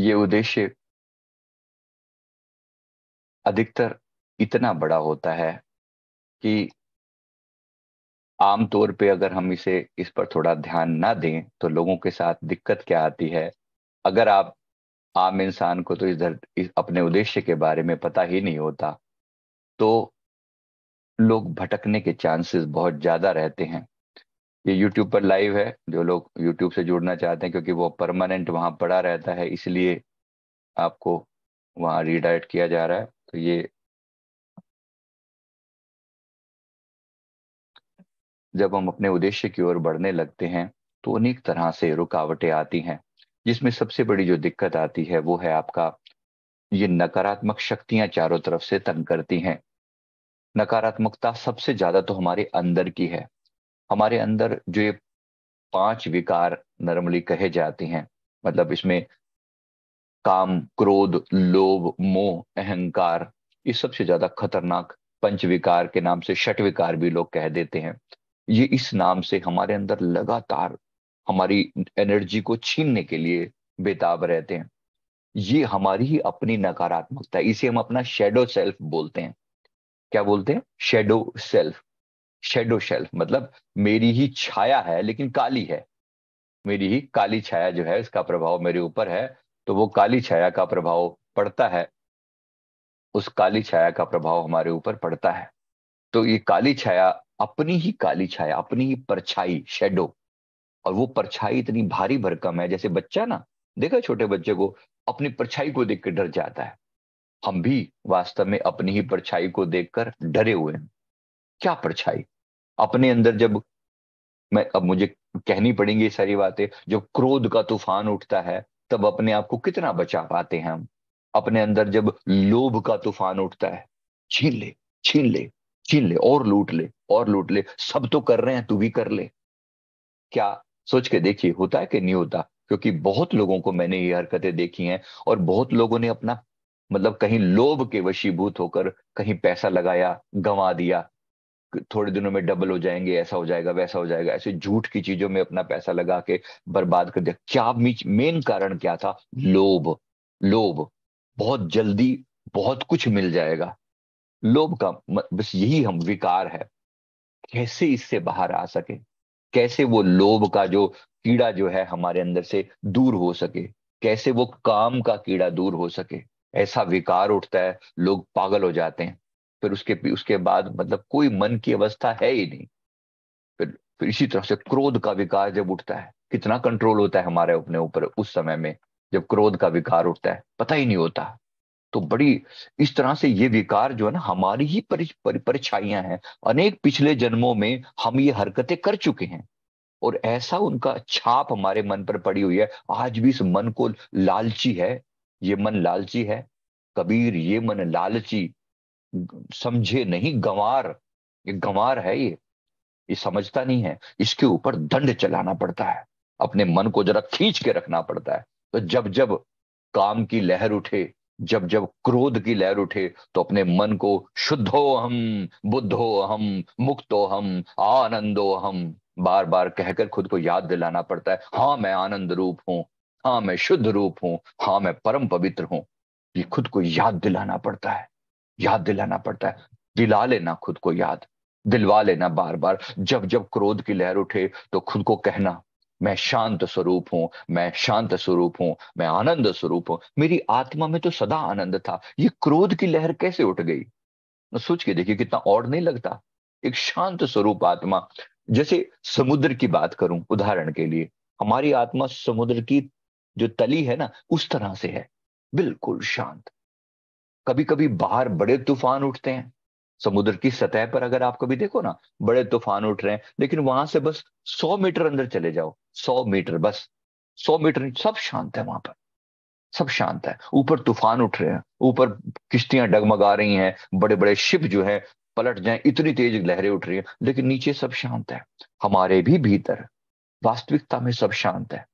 ये उद्देश्य अधिकतर इतना बड़ा होता है कि आमतौर पे अगर हम इसे इस पर थोड़ा ध्यान ना दें तो लोगों के साथ दिक्कत क्या आती है अगर आप आम इंसान को तो इस धरती अपने उद्देश्य के बारे में पता ही नहीं होता तो लोग भटकने के चांसेस बहुत ज़्यादा रहते हैं ये यूट्यूब पर लाइव है जो लोग यूट्यूब से जुड़ना चाहते हैं क्योंकि वो परमानेंट वहाँ पड़ा रहता है इसलिए आपको वहाँ रीडाइट किया जा रहा है तो ये जब हम अपने उद्देश्य की ओर बढ़ने लगते हैं तो अनेक तरह से रुकावटें आती हैं जिसमें सबसे बड़ी जो दिक्कत आती है वो है आपका ये नकारात्मक शक्तियां चारों तरफ से तंग करती हैं नकारात्मकता सबसे ज्यादा तो हमारे अंदर की है हमारे अंदर जो ये पांच विकार नॉर्मली कहे जाते हैं मतलब इसमें काम क्रोध लोभ मोह अहंकार ये सबसे ज्यादा खतरनाक पंच विकार के नाम से षट विकार भी लोग कह देते हैं ये इस नाम से हमारे अंदर लगातार हमारी एनर्जी को छीनने के लिए बेताब रहते हैं ये हमारी ही अपनी नकारात्मकता इसे हम अपना शेडो सेल्फ बोलते हैं क्या बोलते हैं शेडो सेल्फ शेडो शेल्फ मतलब मेरी ही छाया है लेकिन काली है मेरी ही काली छाया जो है इसका प्रभाव मेरे ऊपर है तो वो काली छाया का प्रभाव पड़ता है उस काली छाया का प्रभाव हमारे ऊपर पड़ता है तो ये काली छाया अपनी ही काली छाया अपनी ही परछाई शेडो और वो परछाई इतनी भारी भरकम है जैसे बच्चा ना देखा छोटे बच्चे को अपनी परछाई को देख के डर जाता है हम भी वास्तव में अपनी ही परछाई को देखकर डरे हुए हैं क्या परछाई अपने अंदर जब मैं अब मुझे कहनी पड़ेंगी सारी बातें जब क्रोध का तूफान उठता है तब अपने आप को कितना बचा पाते हैं हम अपने अंदर जब लोभ का तूफान उठता है छीन ले छीन ले छीन ले और लूट ले और लूट ले सब तो कर रहे हैं तू भी कर ले क्या सोच के देखिए होता है कि नहीं होता क्योंकि बहुत लोगों को मैंने ये हरकतें देखी हैं और बहुत लोगों ने अपना मतलब कहीं लोभ के वशीभूत होकर कहीं पैसा लगाया गंवा दिया थोड़े दिनों में डबल हो जाएंगे ऐसा हो जाएगा वैसा हो जाएगा ऐसे झूठ की चीजों में अपना पैसा लगा के बर्बाद कर दिया क्या मेन कारण क्या था लोभ लोभ बहुत जल्दी बहुत कुछ मिल जाएगा लोभ का बस यही हम विकार है कैसे इससे बाहर आ सके कैसे वो लोभ का जो कीड़ा जो है हमारे अंदर से दूर हो सके कैसे वो काम का कीड़ा दूर हो सके ऐसा विकार उठता है लोग पागल हो जाते हैं फिर उसके उसके बाद मतलब कोई मन की अवस्था है ही नहीं फिर फिर इसी तरह से क्रोध का विकार जब उठता है कितना कंट्रोल होता है हमारे अपने ऊपर उस समय में जब क्रोध का विकार उठता है पता ही नहीं होता तो बड़ी इस तरह से ये विकार जो है ना हमारी ही परछाइयां हैं अनेक पिछले जन्मों में हम ये हरकतें कर चुके हैं और ऐसा उनका छाप हमारे मन पर पड़ी हुई है आज भी इस मन को लालची है ये मन लालची है कबीर ये मन लालची समझे नहीं गंवार ये गंवार है ये ये समझता नहीं है इसके ऊपर दंड चलाना पड़ता है अपने मन को जरा खींच के रखना पड़ता है तो जब जब काम की लहर उठे जब जब क्रोध की लहर उठे तो अपने मन को शुद्धो हम बुद्धो हम मुक्तो हम आनंदो हम बार बार कहकर खुद को याद दिलाना पड़ता है हाँ मैं आनंद रूप हूँ हाँ मैं शुद्ध रूप हूँ हाँ मैं परम पवित्र हूँ ये खुद को याद दिलाना पड़ता है याद दिलाना पड़ता है दिला लेना खुद को याद दिलवा लेना बार बार जब जब क्रोध की लहर उठे तो खुद को कहना मैं शांत स्वरूप हूं मैं शांत स्वरूप हूं मैं आनंद स्वरूप हूं मेरी आत्मा में तो सदा आनंद था ये क्रोध की लहर कैसे उठ गई तो सोच के देखिए कितना और नहीं लगता एक शांत स्वरूप आत्मा जैसे समुद्र की बात करूं उदाहरण के लिए हमारी आत्मा समुद्र की जो तली है ना उस तरह से है बिल्कुल शांत कभी कभी बाहर बड़े तूफान उठते हैं समुद्र की सतह पर अगर आप कभी देखो ना बड़े तूफान उठ रहे हैं लेकिन वहां से बस सौ मीटर अंदर चले जाओ सौ मीटर बस सौ मीटर सब शांत है वहां पर सब शांत है ऊपर तूफान उठ रहे हैं ऊपर किश्तियां डगमगा रही हैं बड़े बड़े शिप जो है पलट जाए इतनी तेज लहरें उठ रही हैं लेकिन नीचे सब शांत है हमारे भी भीतर वास्तविकता में सब शांत है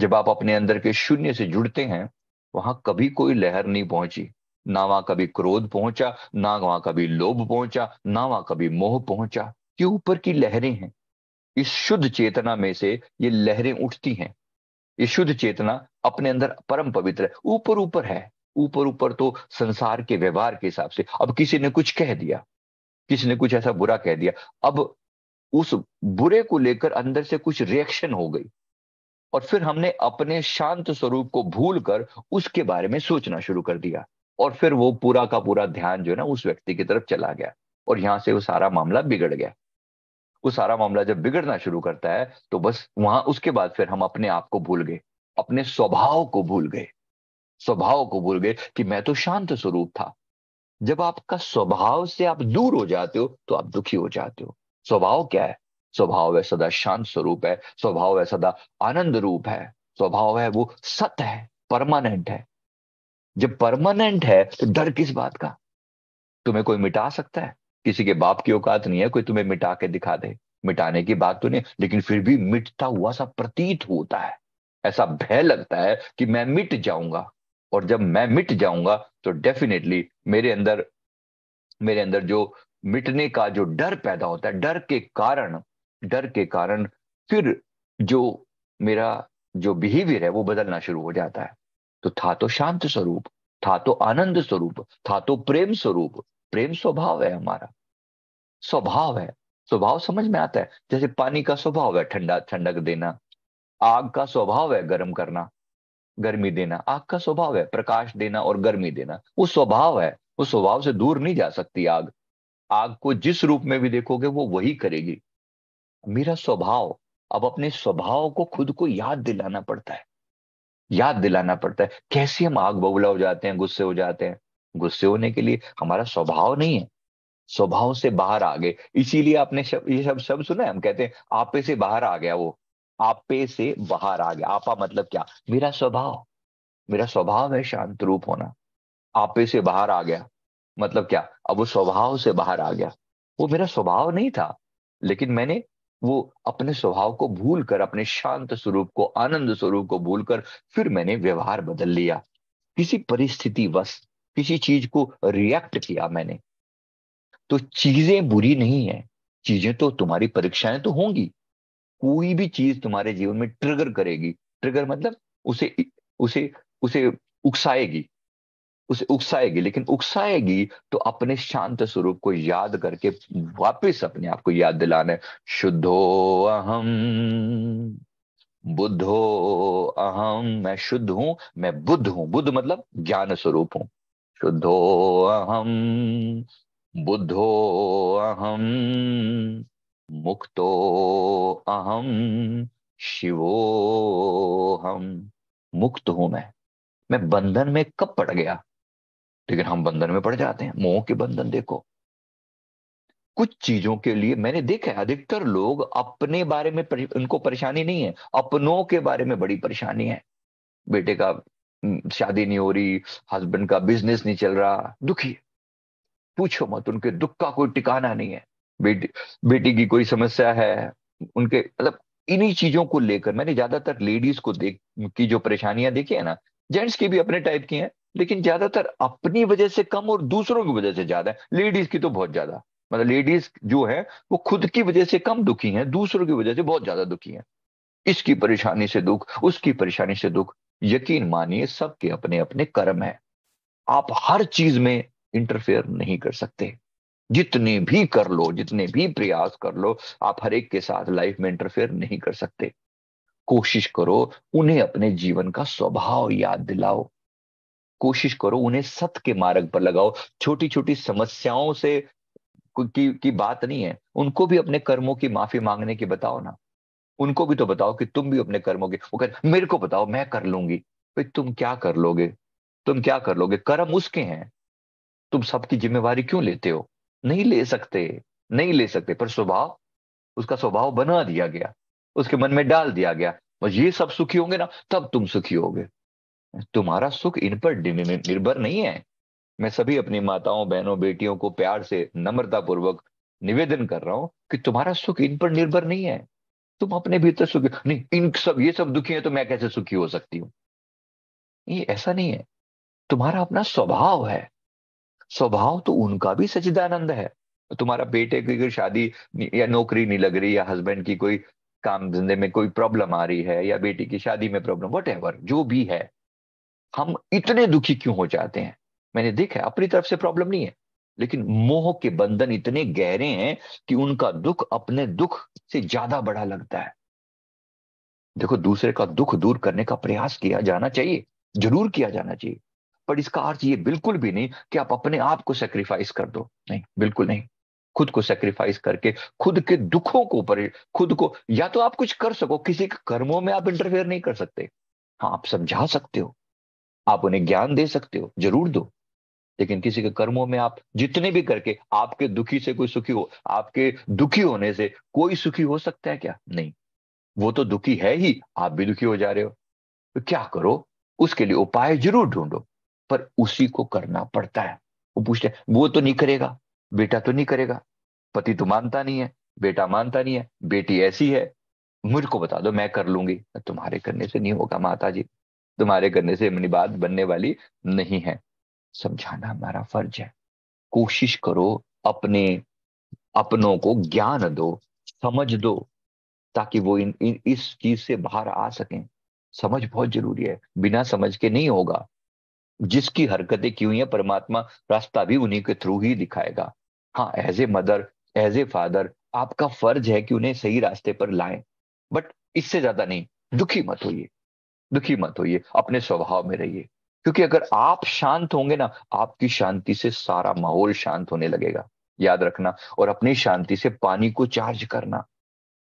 जब आप अपने अंदर के शून्य से जुड़ते हैं वहां कभी कोई लहर नहीं पहुंची ना वहां कभी क्रोध पहुंचा ना वहां कभी लोभ पहुंचा ना वहां कभी मोह पहुंचा ये ऊपर की लहरें हैं इस शुद्ध चेतना में से ये लहरें उठती हैं ये शुद्ध चेतना अपने अंदर परम पवित्र है ऊपर ऊपर है ऊपर ऊपर तो संसार के व्यवहार के हिसाब से अब किसी ने कुछ कह दिया किसी ने कुछ ऐसा बुरा कह दिया अब उस बुरे को लेकर अंदर से कुछ रिएक्शन हो गई और फिर हमने अपने शांत स्वरूप को भूल कर उसके बारे में सोचना शुरू कर दिया और फिर वो पूरा का पूरा ध्यान जो है ना उस व्यक्ति की तरफ चला गया और यहां से वो सारा मामला बिगड़ गया वो सारा मामला जब बिगड़ना शुरू करता है तो बस वहां उसके बाद फिर हम अपने आप को भूल गए अपने स्वभाव को भूल गए स्वभाव को भूल गए कि मैं तो शांत स्वरूप था जब आपका स्वभाव से आप दूर हो जाते हो तो आप दुखी हो जाते हो स्वभाव क्या है स्वभाव है सदा शांत स्वरूप है स्वभाव है सदा आनंद रूप है स्वभाव है वो सत है परमानेंट है जब परमानेंट है तो डर किस बात का तुम्हें कोई मिटा सकता है किसी के बाप की औकात नहीं है कोई तुम्हें मिटा के दिखा दे मिटाने की बात तो नहीं लेकिन फिर भी मिटता हुआ सा प्रतीत होता है ऐसा भय लगता है कि मैं मिट जाऊंगा और जब मैं मिट जाऊंगा तो डेफिनेटली मेरे अंदर मेरे अंदर जो मिटने का जो डर पैदा होता है डर के कारण डर के कारण फिर जो मेरा जो बिहेवियर है वो बदलना शुरू हो जाता है तो था तो शांत स्वरूप था तो आनंद स्वरूप था तो प्रेम स्वरूप प्रेम स्वभाव है हमारा स्वभाव है स्वभाव समझ में आता है जैसे पानी का स्वभाव है ठंडा ठंडक देना आग का स्वभाव है गर्म करना गर्मी देना आग का स्वभाव है प्रकाश देना और गर्मी देना वो स्वभाव है वो स्वभाव से दूर नहीं जा सकती आग आग को जिस रूप में भी देखोगे वो वही करेगी मेरा स्वभाव अब अपने स्वभाव को खुद को याद दिलाना पड़ता है याद दिलाना पड़ता है कैसे हम आग बबूला हो जाते हैं गुस्से हो जाते हैं गुस्से होने के लिए हमारा स्वभाव नहीं है स्वभाव से बाहर आ गए इसीलिए आपने शब, ये शब्द शब्द सुना है हम कहते हैं आपे से बाहर आ गया वो आपे से बाहर आ गया आपा मतलब क्या मेरा स्वभाव मेरा स्वभाव है शांत रूप होना आपे से बाहर आ गया मतलब क्या अब वो स्वभाव से बाहर आ गया वो मेरा स्वभाव नहीं था लेकिन मैंने वो अपने स्वभाव को भूलकर अपने शांत स्वरूप को आनंद स्वरूप को भूलकर फिर मैंने व्यवहार बदल लिया किसी परिस्थिति वश किसी चीज को रिएक्ट किया मैंने तो चीजें बुरी नहीं है चीजें तो तुम्हारी परीक्षाएं तो होंगी कोई भी चीज तुम्हारे जीवन में ट्रिगर करेगी ट्रिगर मतलब उसे उसे उसे उकसाएगी उसे उकसाएगी लेकिन उकसाएगी तो अपने शांत स्वरूप को याद करके वापस अपने आप को याद दिलाना शुद्धो अहम बुद्धो अहम मैं शुद्ध हूं मैं बुद्ध हूं बुद्ध मतलब ज्ञान स्वरूप हूं शुद्धो अहम बुद्धो अहम मुक्तो अहम शिवो हम मुक्त हूं मैं मैं बंधन में कब पड़ गया लेकिन हम बंधन में पड़ जाते हैं मोह के बंधन देखो कुछ चीजों के लिए मैंने देखा है अधिकतर लोग अपने बारे में उनको परेशानी नहीं है अपनों के बारे में बड़ी परेशानी है बेटे का शादी नहीं हो रही हस्बैंड का बिजनेस नहीं चल रहा दुखी है पूछो मत उनके दुख का कोई टिकाना नहीं है बेटी बेटी की कोई समस्या है उनके मतलब इन्हीं चीजों को लेकर मैंने ज्यादातर लेडीज को देख की जो परेशानियां देखी है ना जेंट्स की भी अपने टाइप की हैं लेकिन ज्यादातर अपनी वजह से कम और दूसरों की वजह से ज्यादा है लेडीज की तो बहुत ज्यादा मतलब लेडीज जो है वो खुद की वजह से कम दुखी है दूसरों की वजह से बहुत ज्यादा दुखी है इसकी परेशानी से दुख उसकी परेशानी से दुख यकीन मानिए सबके अपने अपने कर्म है आप हर चीज में इंटरफेयर नहीं कर सकते जितने भी कर लो जितने भी प्रयास कर लो आप हर एक के साथ लाइफ में इंटरफेयर नहीं कर सकते कोशिश करो उन्हें अपने जीवन का स्वभाव याद दिलाओ कोशिश करो उन्हें सत्य के मार्ग पर लगाओ छोटी छोटी समस्याओं से की, की बात नहीं है उनको भी अपने कर्मों की माफी मांगने की बताओ ना उनको भी तो बताओ कि तुम भी अपने कर्मों की वो कर मेरे को बताओ मैं कर लूंगी भाई तुम क्या कर लोगे तुम क्या कर लोगे कर्म उसके हैं तुम सबकी जिम्मेवारी क्यों लेते हो नहीं ले सकते नहीं ले सकते पर स्वभाव उसका स्वभाव बना दिया गया उसके मन में डाल दिया गया बस ये सब सुखी होंगे ना तब तुम सुखी होगे तुम्हारा सुख इन पर निर्भर नहीं है मैं सभी अपनी माताओं बहनों बेटियों को प्यार से नम्रता पूर्वक निवेदन कर रहा हूं कि तुम्हारा सुख इन पर निर्भर नहीं है तुम अपने भीतर सुखी नहीं इन सब ये सब दुखी है तो मैं कैसे सुखी हो सकती हूँ ये ऐसा नहीं है तुम्हारा अपना स्वभाव है स्वभाव तो उनका भी सचिदानंद है तुम्हारा बेटे की शादी या नौकरी नहीं लग रही या हस्बैंड की कोई काम धंधे में कोई प्रॉब्लम आ रही है या बेटी की शादी में प्रॉब्लम वट जो भी है हम इतने दुखी क्यों हो जाते हैं मैंने देखा है अपनी तरफ से प्रॉब्लम नहीं है लेकिन मोह के बंधन इतने गहरे हैं कि उनका दुख अपने दुख से ज्यादा बड़ा लगता है देखो दूसरे का दुख दूर करने का प्रयास किया जाना चाहिए जरूर किया जाना चाहिए पर इसका अर्थ ये बिल्कुल भी नहीं कि आप अपने आप को सेक्रीफाइस कर दो नहीं बिल्कुल नहीं खुद को सेक्रीफाइस करके खुद के दुखों को पर खुद को या तो आप कुछ कर सको किसी के कर्मों में आप इंटरफेयर नहीं कर सकते हाँ आप समझा सकते हो आप उन्हें ज्ञान दे सकते हो जरूर दो लेकिन किसी के कर्मों में आप जितने भी करके आपके दुखी से कोई सुखी हो आपके दुखी होने से कोई सुखी हो सकता है क्या नहीं वो तो दुखी है ही आप भी दुखी हो जा रहे हो तो क्या करो उसके लिए उपाय जरूर ढूंढो पर उसी को करना पड़ता है वो पूछते हैं वो तो नहीं करेगा बेटा तो नहीं करेगा पति तो मानता नहीं है बेटा मानता नहीं है बेटी ऐसी है मुझको बता दो मैं कर लूंगी तुम्हारे करने से नहीं होगा माता जी तुम्हारे करने से बात बनने वाली नहीं है समझाना हमारा फर्ज है कोशिश करो अपने अपनों को ज्ञान दो समझ दो ताकि वो इन, इन इस चीज से बाहर आ सकें समझ बहुत जरूरी है बिना समझ के नहीं होगा जिसकी हरकतें की हुई है परमात्मा रास्ता भी उन्हीं के थ्रू ही दिखाएगा हाँ as a mother as a father आपका फर्ज है कि उन्हें सही रास्ते पर लाएं बट इससे ज्यादा नहीं दुखी मत होइए दुखी मत होइए अपने स्वभाव में रहिए क्योंकि अगर आप शांत होंगे ना आपकी शांति से सारा माहौल शांत होने लगेगा याद रखना और अपनी शांति से पानी को चार्ज करना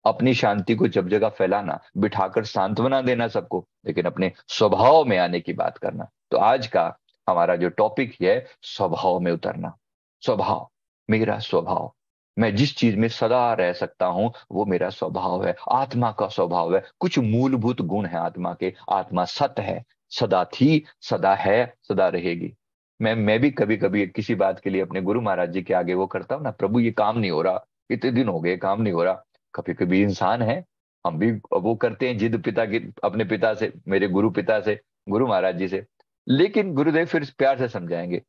अपनी शांति को जब जगह फैलाना बिठाकर सांत्वना देना सबको लेकिन अपने स्वभाव में आने की बात करना तो आज का हमारा जो टॉपिक है स्वभाव में उतरना स्वभाव मेरा स्वभाव मैं जिस चीज में सदा रह सकता हूं वो मेरा स्वभाव है आत्मा का स्वभाव है कुछ मूलभूत गुण है आत्मा के आत्मा सत है सदा थी सदा है सदा रहेगी मैं मैं भी कभी कभी किसी बात के लिए अपने गुरु महाराज जी के आगे वो करता हूँ ना प्रभु ये काम नहीं हो रहा इतने दिन हो गए काम नहीं हो रहा कभी कभी इंसान है हम भी वो करते हैं जिद पिता के अपने पिता से मेरे गुरु पिता से गुरु महाराज जी से लेकिन गुरुदेव फिर प्यार से समझाएंगे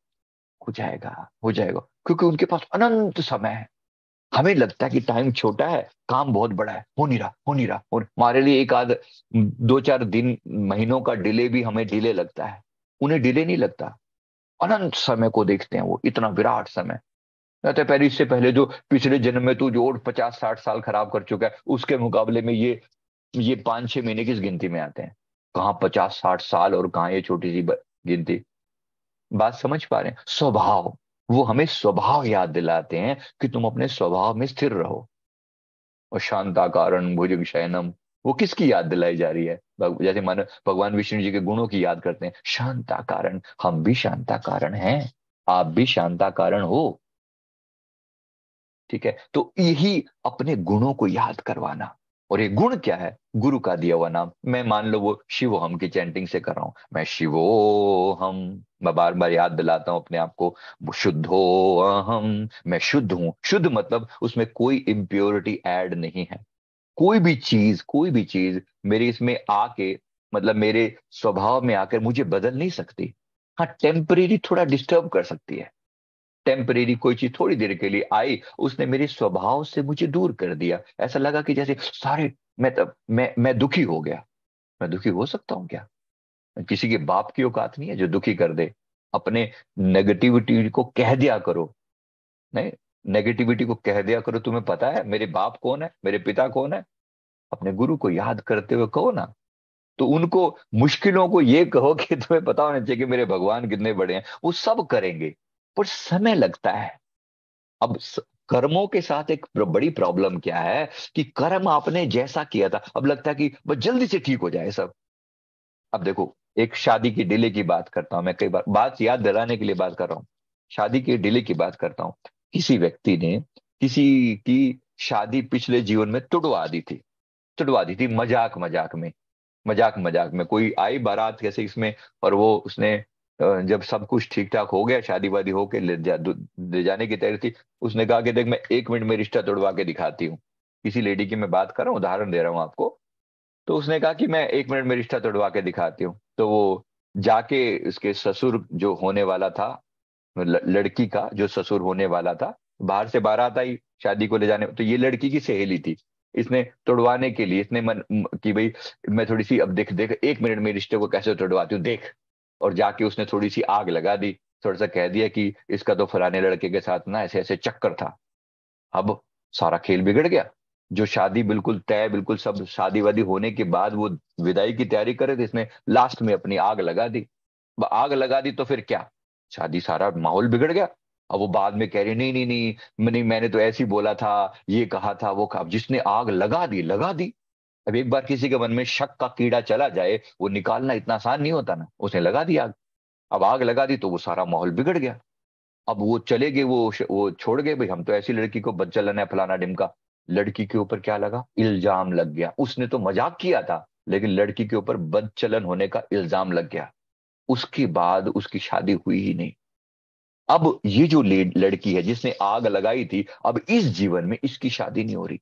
हो जाएगा हो जाएगा क्योंकि उनके पास अनंत समय है हमें लगता है कि टाइम छोटा है काम बहुत बड़ा है हो नहीं रहा हो नहीं रहा और हमारे लिए एक आध दो चार दिन महीनों का डिले भी हमें डिले लगता है उन्हें डिले नहीं लगता अनंत समय को देखते हैं वो इतना विराट समय कहते तो पहले इससे पहले जो पिछले जन्म में तू जो पचास साठ साल खराब कर चुका है उसके मुकाबले में ये ये पांच छह महीने किस गिनती में आते हैं कहाँ पचास साठ साल और कहाँ ये छोटी सी गिनती बात समझ पा रहे हैं स्वभाव वो हमें स्वभाव याद दिलाते हैं कि तुम अपने स्वभाव में स्थिर रहो और शांता कारण भुजग शयनम वो किसकी याद दिलाई जा रही है जैसे मानो भगवान विष्णु जी के गुणों की याद करते हैं शांता कारण हम भी शांता कारण हैं आप भी शांता कारण हो ठीक है तो यही अपने गुणों को याद करवाना और ये गुण क्या है गुरु का दिया हुआ नाम मैं मान लो वो शिवो हम की चैंटिंग से कर रहा हूं मैं शिवो हम मैं बार बार याद दिलाता हूं अपने आप को शुद्धो अहम मैं शुद्ध हूँ शुद्ध मतलब उसमें कोई इम्प्योरिटी एड नहीं है कोई भी चीज कोई भी चीज मेरे इसमें आके मतलब मेरे स्वभाव में आकर मुझे बदल नहीं सकती हाँ टेम्परेरी थोड़ा डिस्टर्ब कर सकती है टेम्परेरी कोई चीज थोड़ी देर के लिए आई उसने मेरे स्वभाव से मुझे दूर कर दिया ऐसा लगा कि जैसे सारे मैं तब मैं मैं दुखी हो गया मैं दुखी हो सकता हूं क्या किसी के बाप की औकात नहीं है जो दुखी कर दे अपने नेगेटिविटी को कह दिया करो नहीं नेगेटिविटी को कह दिया करो तुम्हें पता है मेरे बाप कौन है मेरे पिता कौन है अपने गुरु को याद करते हुए कहो ना तो उनको मुश्किलों को ये कहो कि तुम्हें पता होना चाहिए कि मेरे भगवान कितने बड़े हैं वो सब करेंगे पर समय लगता है अब स... कर्मों के साथ एक बड़ी प्रॉब्लम क्या है कि कर्म आपने जैसा किया था अब लगता है कि बस जल्दी से ठीक हो जाए सब अब देखो एक शादी की डिले की बात करता हूं मैं कई बार बात याद दिलाने के लिए बात कर रहा हूं शादी की डिले की बात करता हूं किसी व्यक्ति ने किसी की शादी पिछले जीवन में तुड़वा दी थी तुड़वा दी थी मजाक मजाक में मजाक मजाक में कोई आई बारात कैसे इसमें और वो उसने जब सब कुछ ठीक ठाक हो गया शादी वादी होके ले, जा, ले जाने की तैयारी थी उसने कहा कि देख मैं एक मिनट में रिश्ता तोड़वा के दिखाती हूँ किसी लेडी की मैं बात कर रहा हूँ उदाहरण दे रहा हूँ आपको तो उसने कहा कि मैं एक मिनट में रिश्ता तोड़वा के दिखाती हूँ तो वो जाके उसके ससुर जो होने वाला था लड़की का जो ससुर होने वाला था बाहर से बाहर आता ही शादी को ले जाने तो ये लड़की की सहेली थी इसने तोड़वाने के लिए इसने मन की भाई मैं थोड़ी सी अब देख देख एक मिनट में रिश्ते को कैसे तोड़वाती हूँ देख और जाके उसने थोड़ी सी आग लगा दी थोड़ा सा कह दिया कि इसका तो फलाने लड़के के साथ ना ऐसे ऐसे चक्कर था अब सारा खेल बिगड़ गया जो शादी बिल्कुल तय बिल्कुल सब शादी वादी होने के बाद वो विदाई की तैयारी करे थे इसने लास्ट में अपनी आग लगा दी आग लगा दी तो फिर क्या शादी सारा माहौल बिगड़ गया अब वो बाद में कह रही नहीं नहीं नहीं मैंने मैंने तो ऐसे ही बोला था ये कहा था वो कहा जिसने आग लगा दी लगा दी अब एक बार किसी के मन में शक का कीड़ा चला जाए वो निकालना इतना आसान नहीं होता ना उसने लगा दी आग अब आग लगा दी तो वो सारा माहौल बिगड़ गया अब वो चले गए वो वो छोड़ गए भाई हम तो ऐसी लड़की को बच्चा लेना है फलाना डिमका लड़की के ऊपर क्या लगा इल्जाम लग गया उसने तो मजाक किया था लेकिन लड़की के ऊपर बदचलन होने का इल्जाम लग गया उसके बाद उसकी शादी हुई ही नहीं अब ये जो लड़की है जिसने आग लगाई थी अब इस जीवन में इसकी शादी नहीं हो रही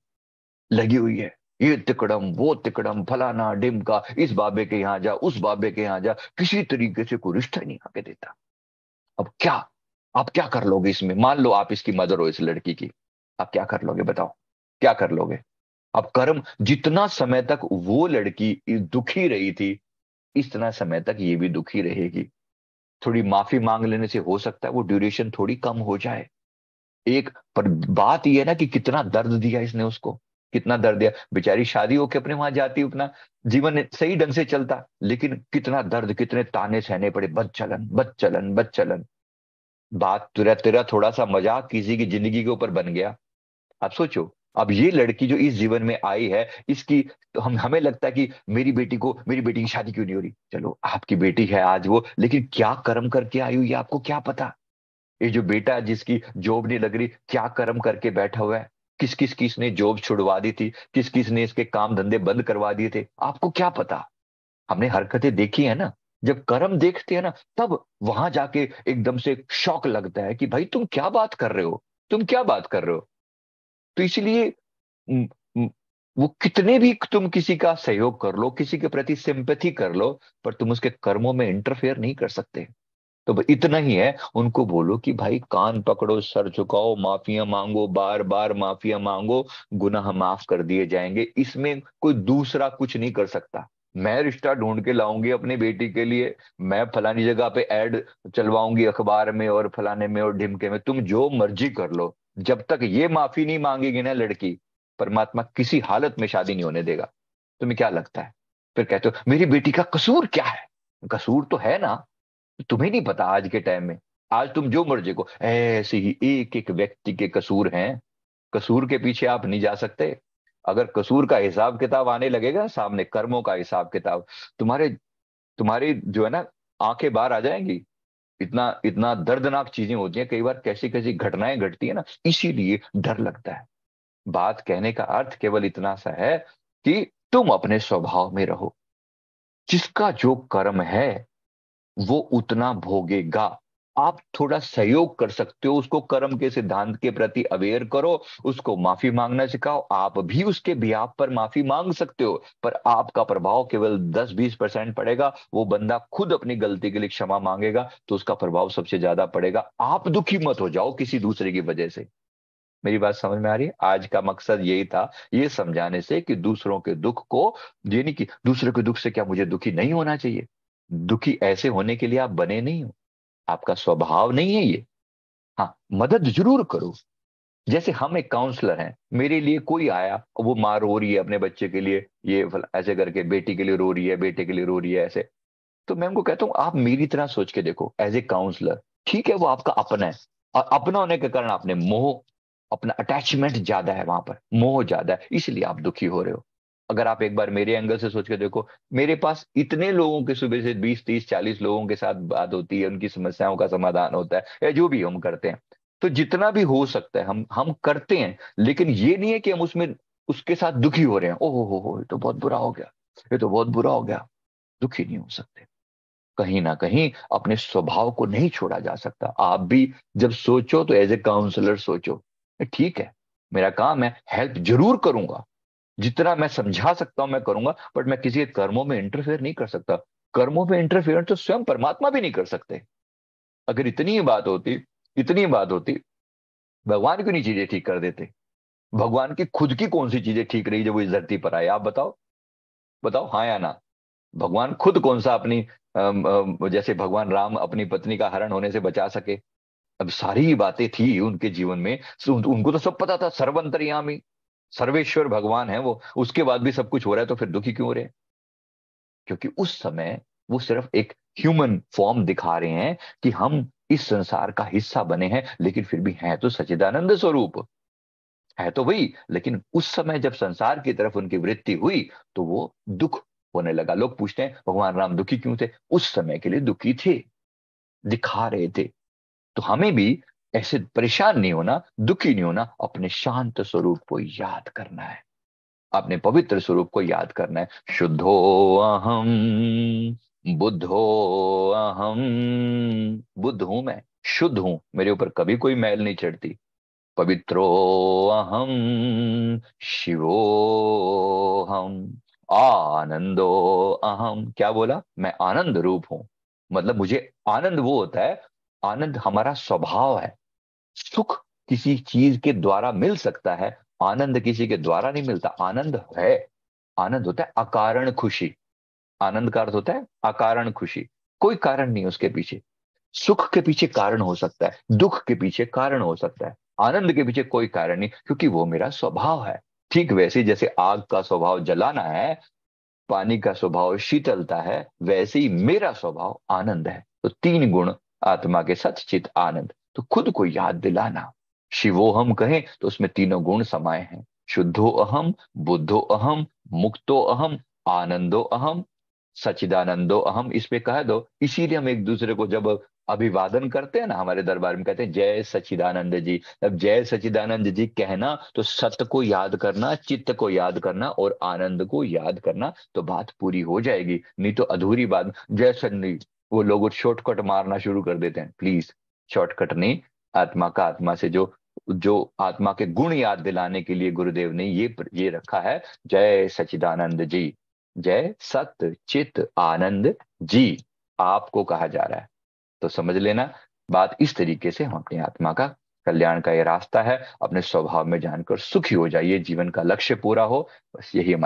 लगी हुई है ये तिकड़म वो तिकड़म फलाना डिमका इस बाबे के यहाँ जा उस बाबे के यहाँ जा किसी तरीके से कोई रिश्ता नहीं आके देता अब क्या आप क्या कर लोगे इसमें मान लो आप इसकी मदर हो इस लड़की की आप क्या कर लोगे बताओ क्या कर लोगे अब कर्म जितना समय तक वो लड़की दुखी रही थी इतना समय तक ये भी दुखी रहेगी थोड़ी माफी मांग लेने से हो सकता है वो ड्यूरेशन थोड़ी कम हो जाए एक पर बात यह ना कि कितना दर्द दिया इसने उसको कितना दर्द दिया बेचारी शादी होके अपने वहां जाती अपना जीवन सही ढंग से चलता लेकिन कितना दर्द कितने ताने सहने पड़े बद चलन बद चलन बद चलन बात तेरा तेरा थोड़ा सा मजाक किसी की जिंदगी के ऊपर बन गया आप सोचो अब ये लड़की जो इस जीवन में आई है इसकी तो हम हमें लगता है कि मेरी बेटी को मेरी बेटी की शादी क्यों नहीं हो रही चलो आपकी बेटी है आज वो लेकिन क्या कर्म करके आई हुई आपको क्या पता ये जो बेटा जिसकी जॉब नहीं लग रही क्या कर्म करके बैठा हुआ है किस किस किस ने जॉब छुड़वा दी थी किस किस ने इसके काम धंधे बंद करवा दिए थे आपको क्या पता हमने हरकतें देखी है ना जब कर्म देखते हैं ना तब वहां जाके एकदम से शौक लगता है कि भाई तुम क्या बात कर रहे हो तुम क्या बात कर रहे हो तो इसलिए वो कितने भी तुम किसी का सहयोग कर लो किसी के प्रति सिंपथी कर लो पर तुम उसके कर्मों में इंटरफेयर नहीं कर सकते तो इतना ही है उनको बोलो कि भाई कान पकड़ो सर झुकाओ माफिया मांगो बार बार माफिया मांगो गुनाह माफ कर दिए जाएंगे इसमें कोई दूसरा कुछ नहीं कर सकता मैं रिश्ता ढूंढ के लाऊंगी अपनी बेटी के लिए मैं फलानी जगह पे एड चलवाऊंगी अखबार में और फलाने में और ढिमके में तुम जो मर्जी कर लो जब तक ये माफी नहीं मांगेगी ना लड़की परमात्मा किसी हालत में शादी नहीं होने देगा तुम्हें क्या लगता है फिर कहते हो मेरी बेटी का कसूर क्या है कसूर तो है ना तुम्हें नहीं पता आज के टाइम में आज तुम जो मर्जी को ऐसे ही एक एक व्यक्ति के कसूर हैं कसूर के पीछे आप नहीं जा सकते अगर कसूर का हिसाब किताब आने लगेगा सामने कर्मों का हिसाब किताब तुम्हारे तुम्हारी जो है ना आंखें बाहर आ जाएंगी इतना इतना दर्दनाक चीजें होती हैं कई बार कैसी कैसी घटनाएं घटती है ना इसीलिए डर लगता है बात कहने का अर्थ केवल इतना सा है कि तुम अपने स्वभाव में रहो जिसका जो कर्म है वो उतना भोगेगा आप थोड़ा सहयोग कर सकते हो उसको कर्म के सिद्धांत के प्रति अवेयर करो उसको माफी मांगना सिखाओ आप भी उसके बिहाव पर माफी मांग सकते हो पर आपका प्रभाव केवल 10-20 परसेंट पड़ेगा वो बंदा खुद अपनी गलती के लिए क्षमा मांगेगा तो उसका प्रभाव सबसे ज्यादा पड़ेगा आप दुखी मत हो जाओ किसी दूसरे की वजह से मेरी बात समझ में आ रही है आज का मकसद यही था ये समझाने से कि दूसरों के दुख को यानी कि दूसरे के दुख से क्या मुझे दुखी नहीं होना चाहिए दुखी ऐसे होने के लिए आप बने नहीं हो आपका स्वभाव नहीं है ये हाँ मदद जरूर करो जैसे हम एक काउंसलर हैं मेरे लिए कोई आया वो माँ रो रही है अपने बच्चे के लिए ये ऐसे करके बेटी के लिए रो रही है बेटे के लिए रो रही है ऐसे तो मैं उनको कहता हूँ आप मेरी तरह सोच के देखो एज ए काउंसलर ठीक है वो आपका अपना है और अपना होने के कारण आपने मोह अपना अटैचमेंट ज्यादा है वहां पर मोह ज्यादा है इसलिए आप दुखी हो रहे हो अगर आप एक बार मेरे एंगल से सोच के देखो मेरे पास इतने लोगों के सुबह से बीस तीस चालीस लोगों के साथ बात होती है उनकी समस्याओं का समाधान होता है या जो भी हम करते हैं तो जितना भी हो सकता है हम हम करते हैं लेकिन ये नहीं है कि हम उसमें उसके साथ दुखी हो रहे हैं ओहो हो हो ये तो बहुत बुरा हो गया ये तो बहुत बुरा हो गया दुखी नहीं हो सकते कहीं ना कहीं अपने स्वभाव को नहीं छोड़ा जा सकता आप भी जब सोचो तो एज ए काउंसलर सोचो ठीक है मेरा काम है हेल्प जरूर करूंगा जितना मैं समझा सकता हूं मैं करूंगा बट मैं किसी कर्मों में इंटरफेयर नहीं कर सकता कर्मों में इंटरफेयर तो स्वयं परमात्मा भी नहीं कर सकते अगर इतनी ही बात होती इतनी बात होती भगवान क्यों नहीं चीजें ठीक कर देते भगवान की खुद की कौन सी चीजें ठीक रही जब वो इस धरती पर आए आप बताओ बताओ हाँ या ना भगवान खुद कौन सा अपनी जैसे भगवान राम अपनी पत्नी का हरण होने से बचा सके अब सारी बातें थी उनके जीवन में उनको तो सब पता था सर्वंतरयामी सर्वेश्वर भगवान है वो उसके बाद भी सब कुछ हो रहा है तो फिर दुखी क्यों हो रहे हैं क्योंकि उस समय वो सिर्फ एक ह्यूमन फॉर्म दिखा रहे हैं कि हम इस संसार का हिस्सा बने हैं लेकिन फिर भी हैं तो सचिदानंद स्वरूप है तो वही लेकिन उस समय जब संसार की तरफ उनकी वृत्ति हुई तो वो दुख होने लगा लोग पूछते हैं भगवान राम दुखी क्यों थे उस समय के लिए दुखी थे दिखा रहे थे तो हमें भी ऐसे परेशान नहीं होना दुखी नहीं होना अपने शांत स्वरूप को याद करना है अपने पवित्र स्वरूप को याद करना है शुद्धो अहम बुद्धो अहम बुद्ध हूं मैं शुद्ध हूं मेरे ऊपर कभी कोई मैल नहीं चढ़ती पवित्रो अहम शिवो हम आनंदो अहम क्या बोला मैं आनंद रूप हूं मतलब मुझे आनंद वो होता है आनंद हमारा स्वभाव है सुख किसी चीज के द्वारा मिल सकता है आनंद किसी के द्वारा नहीं मिलता आनंद है आनंद होता है अकारण खुशी आनंद का अर्थ होता है अकारण खुशी कोई कारण नहीं उसके पीछे सुख के पीछे कारण हो सकता है दुख के पीछे कारण हो सकता है आनंद के पीछे कोई कारण नहीं क्योंकि वो मेरा स्वभाव है ठीक वैसे जैसे आग का स्वभाव जलाना है पानी का स्वभाव शीतलता है वैसे ही मेरा स्वभाव आनंद है तो तीन गुण आत्मा के सचित आनंद तो खुद को याद दिलाना शिवो हम कहें तो उसमें तीनों गुण समाये हैं शुद्धो अहम बुद्धो अहम मुक्तो अहम आनंदो अहम सचिदानंदो अहम इस पे कह दो इसीलिए हम एक दूसरे को जब अभिवादन करते हैं ना हमारे दरबार में कहते हैं जय सचिदानंद जी अब जय सचिदानंद जी कहना तो सत्य को याद करना चित्त को याद करना और आनंद को याद करना तो बात पूरी हो जाएगी नहीं तो अधूरी बात जय सन्नी वो लोग शॉर्टकट मारना शुरू कर देते हैं प्लीज शॉर्टकट नहीं आत्मा का आत्मा से जो जो आत्मा के गुण याद दिलाने के लिए गुरुदेव ने ये ये रखा है जय सचिदानंद जी जय सत चित आनंद जी आपको कहा जा रहा है तो समझ लेना बात इस तरीके से हम अपनी आत्मा का कल्याण का ये रास्ता है अपने स्वभाव में जानकर सुखी हो जाइए जीवन का लक्ष्य पूरा हो बस यही